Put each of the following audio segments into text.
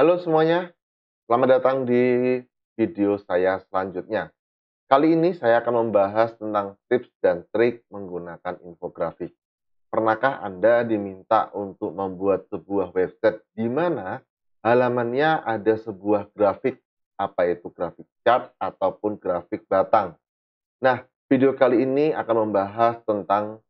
Halo semuanya, selamat datang di video saya selanjutnya. Kali ini saya akan membahas tentang tips dan trik menggunakan infografik. Pernahkah Anda diminta untuk membuat sebuah website di mana halamannya ada sebuah grafik, apa itu grafik chart ataupun grafik batang? Nah, video kali ini akan membahas tentang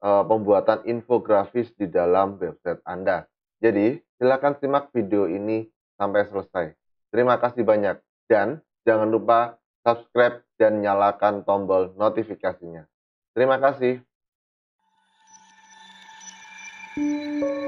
uh, pembuatan infografis di dalam website Anda. Jadi, Silahkan simak video ini sampai selesai. Terima kasih banyak dan jangan lupa subscribe dan nyalakan tombol notifikasinya. Terima kasih. Thank you.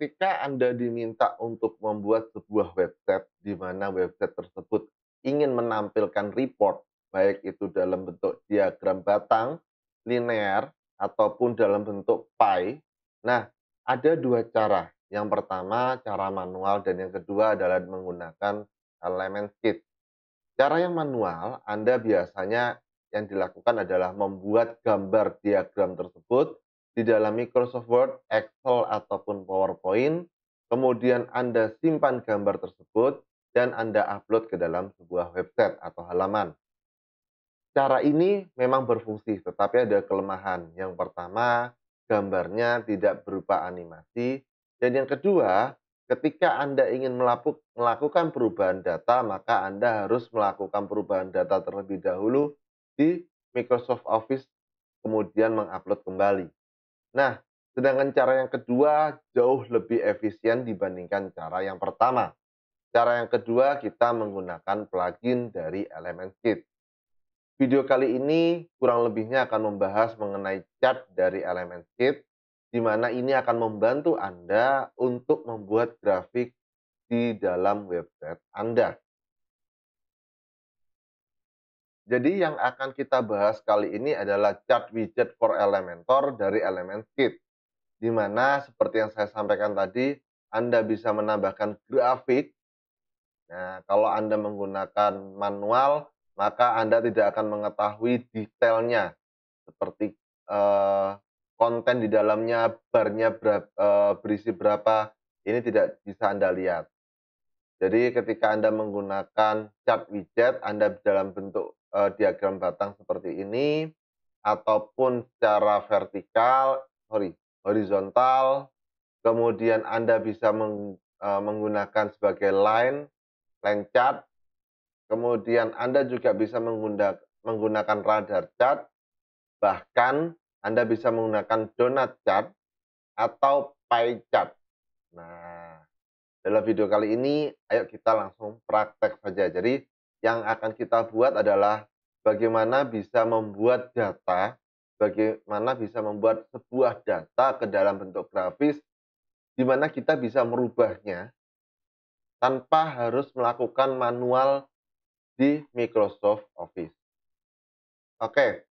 ketika Anda diminta untuk membuat sebuah website di mana website tersebut ingin menampilkan report, baik itu dalam bentuk diagram batang, linear, ataupun dalam bentuk pie. Nah, ada dua cara. Yang pertama, cara manual, dan yang kedua adalah menggunakan elemen eh, kit. Cara yang manual, Anda biasanya yang dilakukan adalah membuat gambar diagram tersebut, di dalam Microsoft Word, Excel, ataupun PowerPoint. Kemudian Anda simpan gambar tersebut dan Anda upload ke dalam sebuah website atau halaman. Cara ini memang berfungsi, tetapi ada kelemahan. Yang pertama, gambarnya tidak berupa animasi. Dan yang kedua, ketika Anda ingin melakukan perubahan data, maka Anda harus melakukan perubahan data terlebih dahulu di Microsoft Office, kemudian mengupload kembali. Nah, sedangkan cara yang kedua jauh lebih efisien dibandingkan cara yang pertama. Cara yang kedua kita menggunakan plugin dari Elements Kit. Video kali ini kurang lebihnya akan membahas mengenai chat dari Elements Kit, di mana ini akan membantu Anda untuk membuat grafik di dalam website Anda. Jadi yang akan kita bahas kali ini adalah chart widget for Elementor dari Element Kit. Di mana seperti yang saya sampaikan tadi, Anda bisa menambahkan grafik. Nah, kalau Anda menggunakan manual, maka Anda tidak akan mengetahui detailnya seperti eh, konten di dalamnya, barnya berapa, eh, berisi berapa, ini tidak bisa Anda lihat. Jadi ketika Anda menggunakan chart widget, Anda dalam bentuk uh, diagram batang seperti ini ataupun secara vertikal, sorry, horizontal. Kemudian Anda bisa meng, uh, menggunakan sebagai line, line chart. Kemudian Anda juga bisa menggunakan, menggunakan radar chart. Bahkan Anda bisa menggunakan donut chart atau pie chart. Nah, dalam video kali ini, ayo kita langsung praktek saja. Jadi, yang akan kita buat adalah bagaimana bisa membuat data, bagaimana bisa membuat sebuah data ke dalam bentuk grafis, di mana kita bisa merubahnya tanpa harus melakukan manual di Microsoft Office. Oke,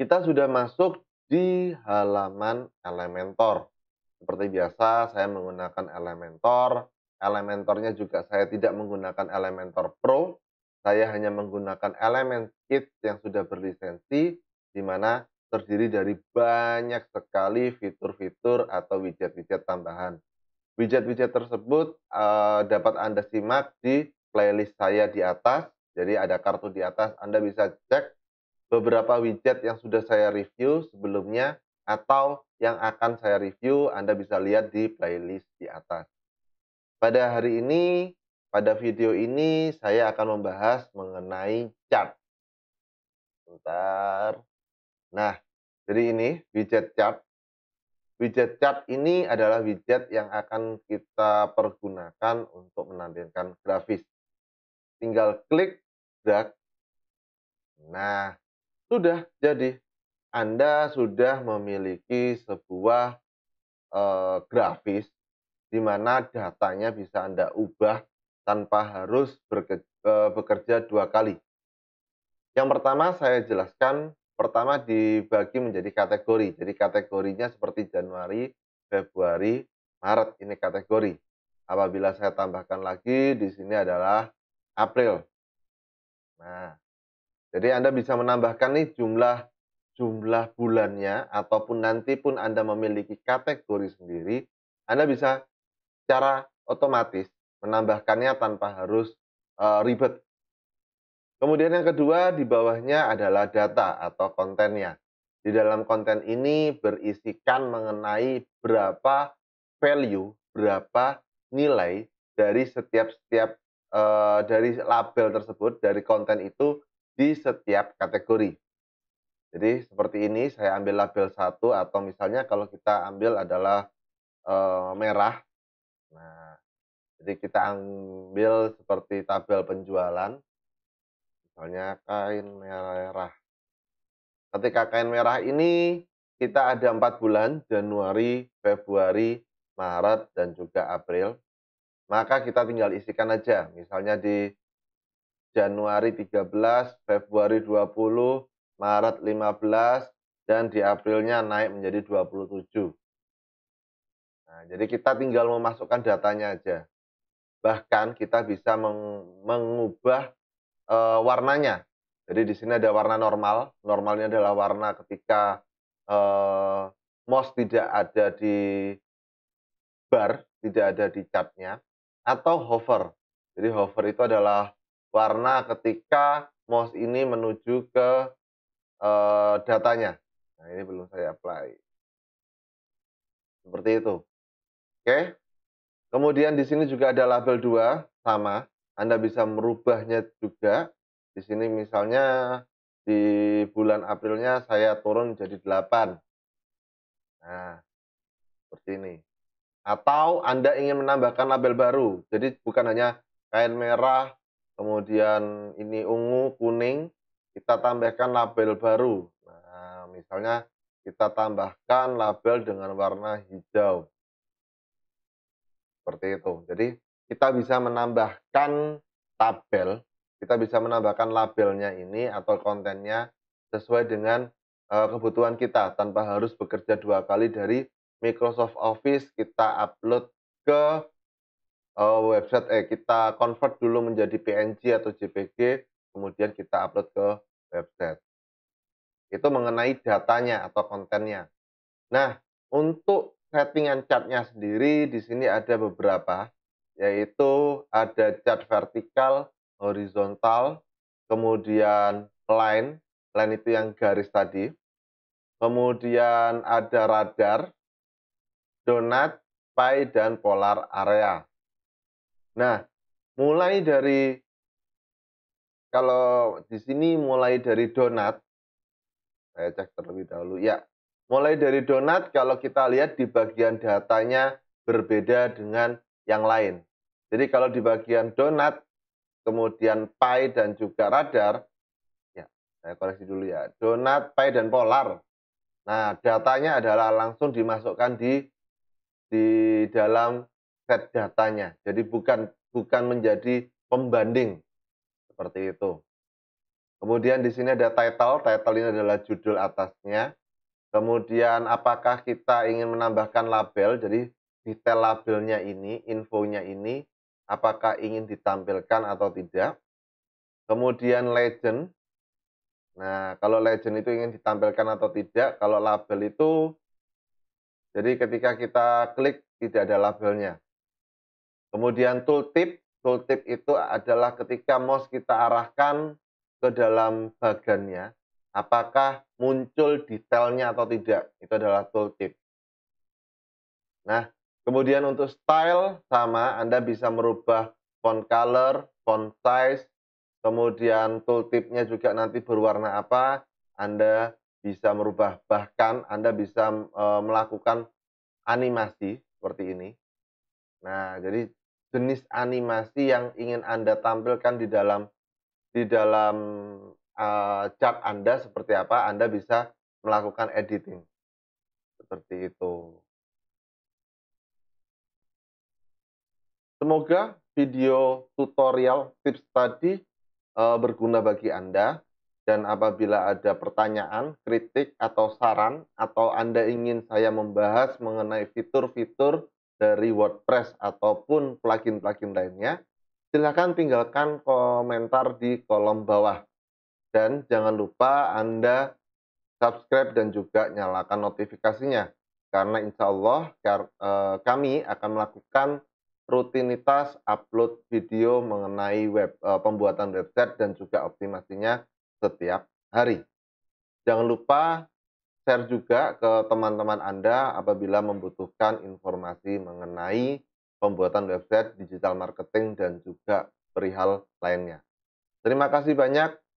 kita sudah masuk di halaman Elementor. Seperti biasa, saya menggunakan Elementor Elementornya juga saya tidak menggunakan Elementor Pro, saya hanya menggunakan Element Kit yang sudah berlisensi, di mana terdiri dari banyak sekali fitur-fitur atau widget-widget tambahan. Widget-widget tersebut uh, dapat Anda simak di playlist saya di atas. Jadi ada kartu di atas, Anda bisa cek beberapa widget yang sudah saya review sebelumnya atau yang akan saya review Anda bisa lihat di playlist di atas. Pada hari ini, pada video ini saya akan membahas mengenai chart. Bentar. Nah, jadi ini widget chart. Widget chart ini adalah widget yang akan kita pergunakan untuk menampilkan grafis. Tinggal klik, drag. Nah, sudah jadi. Anda sudah memiliki sebuah eh, grafis di mana datanya bisa Anda ubah tanpa harus e, bekerja dua kali. Yang pertama saya jelaskan, pertama dibagi menjadi kategori. Jadi kategorinya seperti Januari, Februari, Maret ini kategori. Apabila saya tambahkan lagi di sini adalah April. Nah, jadi Anda bisa menambahkan nih jumlah jumlah bulannya ataupun nanti pun Anda memiliki kategori sendiri, Anda bisa secara otomatis, menambahkannya tanpa harus uh, ribet. Kemudian yang kedua di bawahnya adalah data atau kontennya. Di dalam konten ini berisikan mengenai berapa value, berapa nilai dari setiap-setiap uh, eh, dari label tersebut, dari konten itu di setiap kategori. Jadi seperti ini saya ambil label satu atau misalnya kalau kita ambil adalah uh, merah Nah, jadi kita ambil seperti tabel penjualan, misalnya kain merah. Ketika kain merah ini kita ada empat bulan, Januari, Februari, Maret, dan juga April. Maka kita tinggal isikan aja, misalnya di Januari 13, Februari 20, Maret 15, dan di Aprilnya naik menjadi 27. Nah, jadi kita tinggal memasukkan datanya aja. Bahkan kita bisa meng mengubah e, warnanya. Jadi di sini ada warna normal. Normalnya adalah warna ketika e, eh, MOS tidak ada di bar, tidak ada di catnya, atau hover. Jadi hover itu adalah warna ketika mouse ini menuju ke e, datanya. Nah ini belum saya apply. Seperti itu. Oke. Kemudian di sini juga ada label 2 sama. Anda bisa merubahnya juga. Di sini misalnya di bulan Aprilnya saya turun jadi 8. Nah, seperti ini. Atau Anda ingin menambahkan label baru. Jadi bukan hanya kain merah, kemudian ini ungu, kuning, kita tambahkan label baru. Nah, misalnya kita tambahkan label dengan warna hijau. Seperti itu. Jadi kita bisa menambahkan tabel, kita bisa menambahkan labelnya ini atau kontennya sesuai dengan uh, kebutuhan kita tanpa harus bekerja dua kali dari Microsoft Office kita upload ke uh, website eh kita convert dulu menjadi PNG atau JPG kemudian kita upload ke website. Itu mengenai datanya atau kontennya. Nah, untuk settingan catnya sendiri di sini ada beberapa yaitu ada cat vertikal, horizontal, kemudian line, line itu yang garis tadi. Kemudian ada radar, donat, pie dan polar area. Nah, mulai dari kalau di sini mulai dari donat saya cek terlebih dahulu. Ya, Mulai dari donat kalau kita lihat di bagian datanya berbeda dengan yang lain. Jadi kalau di bagian donat, kemudian pie dan juga radar, ya saya koreksi dulu ya, donat, pie, dan polar. Nah, datanya adalah langsung dimasukkan di di dalam set datanya. Jadi bukan bukan menjadi pembanding seperti itu. Kemudian di sini ada title, title ini adalah judul atasnya. Kemudian apakah kita ingin menambahkan label, jadi detail labelnya ini, infonya ini, apakah ingin ditampilkan atau tidak. Kemudian legend. Nah, kalau legend itu ingin ditampilkan atau tidak, kalau label itu, jadi ketika kita klik tidak ada labelnya. Kemudian tooltip, tooltip itu adalah ketika mouse kita arahkan ke dalam bagannya, apakah muncul detailnya atau tidak. Itu adalah tooltip. Nah, kemudian untuk style sama Anda bisa merubah font color, font size, kemudian tooltipnya juga nanti berwarna apa, Anda bisa merubah. Bahkan Anda bisa e, melakukan animasi seperti ini. Nah, jadi jenis animasi yang ingin Anda tampilkan di dalam di dalam uh, eh, chart Anda seperti apa, Anda bisa melakukan editing. Seperti itu. Semoga video tutorial tips tadi uh, berguna bagi Anda. Dan apabila ada pertanyaan, kritik, atau saran, atau Anda ingin saya membahas mengenai fitur-fitur dari WordPress ataupun plugin-plugin lainnya, silakan tinggalkan komentar di kolom bawah. Dan jangan lupa Anda subscribe dan juga nyalakan notifikasinya. Karena insya Allah eh, kami akan melakukan rutinitas upload video mengenai web eh, pembuatan website dan juga optimasinya setiap hari. Jangan lupa share juga ke teman-teman Anda apabila membutuhkan informasi mengenai pembuatan website, digital marketing, dan juga perihal lainnya. Terima kasih banyak.